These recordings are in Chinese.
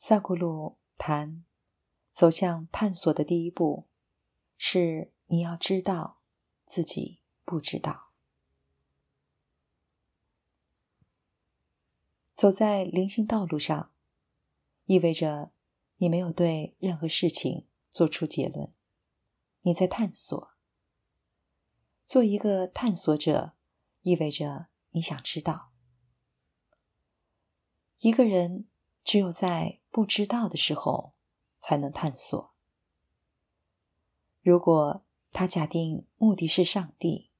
萨古鲁谈：走向探索的第一步是你要知道自己不知道。走在灵性道路上，意味着你没有对任何事情做出结论，你在探索。做一个探索者，意味着你想知道一个人。只有在不知道的时候，才能探索。如果他假定目的是上帝，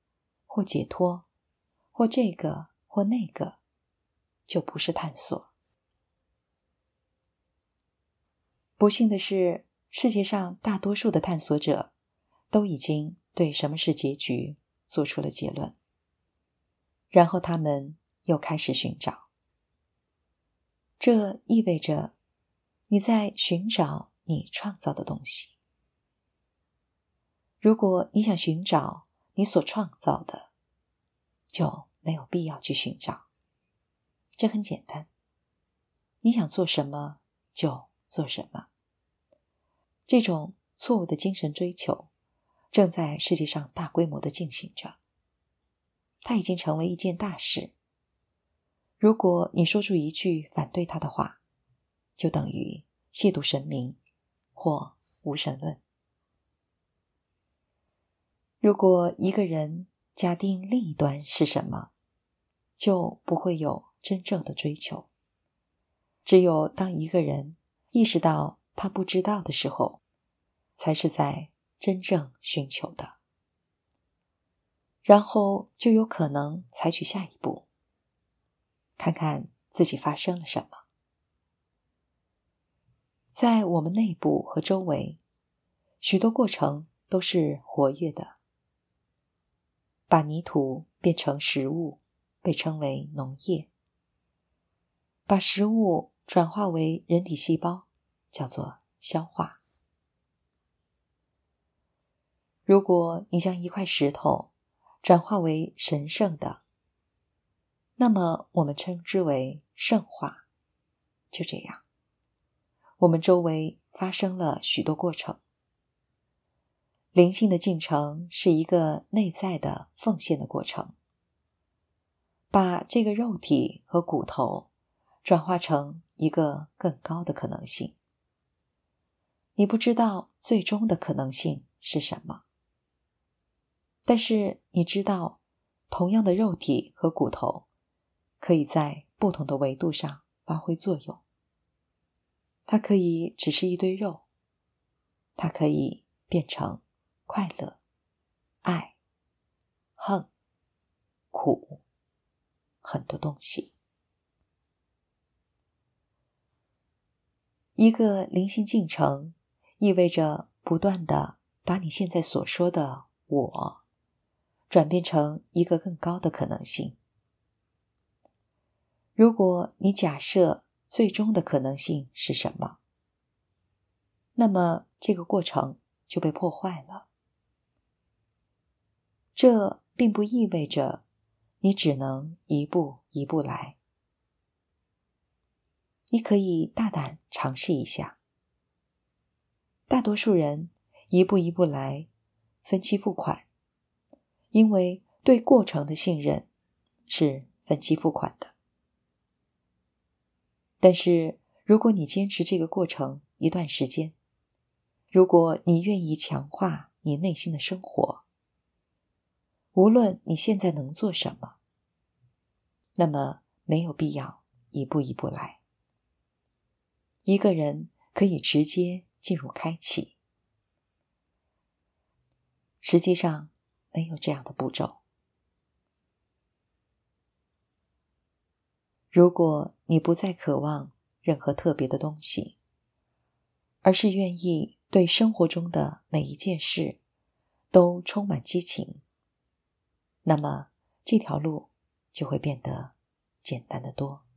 或解脱，或这个，或那个，就不是探索。不幸的是，世界上大多数的探索者，都已经对什么是结局做出了结论，然后他们又开始寻找。这意味着，你在寻找你创造的东西。如果你想寻找你所创造的，就没有必要去寻找。这很简单，你想做什么就做什么。这种错误的精神追求正在世界上大规模的进行着，它已经成为一件大事。如果你说出一句反对他的话，就等于亵渎神明或无神论。如果一个人假定另一端是什么，就不会有真正的追求。只有当一个人意识到他不知道的时候，才是在真正寻求的。然后就有可能采取下一步。看看自己发生了什么，在我们内部和周围，许多过程都是活跃的。把泥土变成食物被称为农业，把食物转化为人体细胞叫做消化。如果你将一块石头转化为神圣的，那么我们称之为圣化，就这样。我们周围发生了许多过程，灵性的进程是一个内在的奉献的过程，把这个肉体和骨头转化成一个更高的可能性。你不知道最终的可能性是什么，但是你知道，同样的肉体和骨头。可以在不同的维度上发挥作用。它可以只是一堆肉，它可以变成快乐、爱、恨、苦，很多东西。一个灵性进程意味着不断的把你现在所说的“我”，转变成一个更高的可能性。如果你假设最终的可能性是什么，那么这个过程就被破坏了。这并不意味着你只能一步一步来，你可以大胆尝试一下。大多数人一步一步来，分期付款，因为对过程的信任是分期付款的。但是，如果你坚持这个过程一段时间，如果你愿意强化你内心的生活，无论你现在能做什么，那么没有必要一步一步来。一个人可以直接进入开启，实际上没有这样的步骤。如果你不再渴望任何特别的东西，而是愿意对生活中的每一件事都充满激情，那么这条路就会变得简单的多。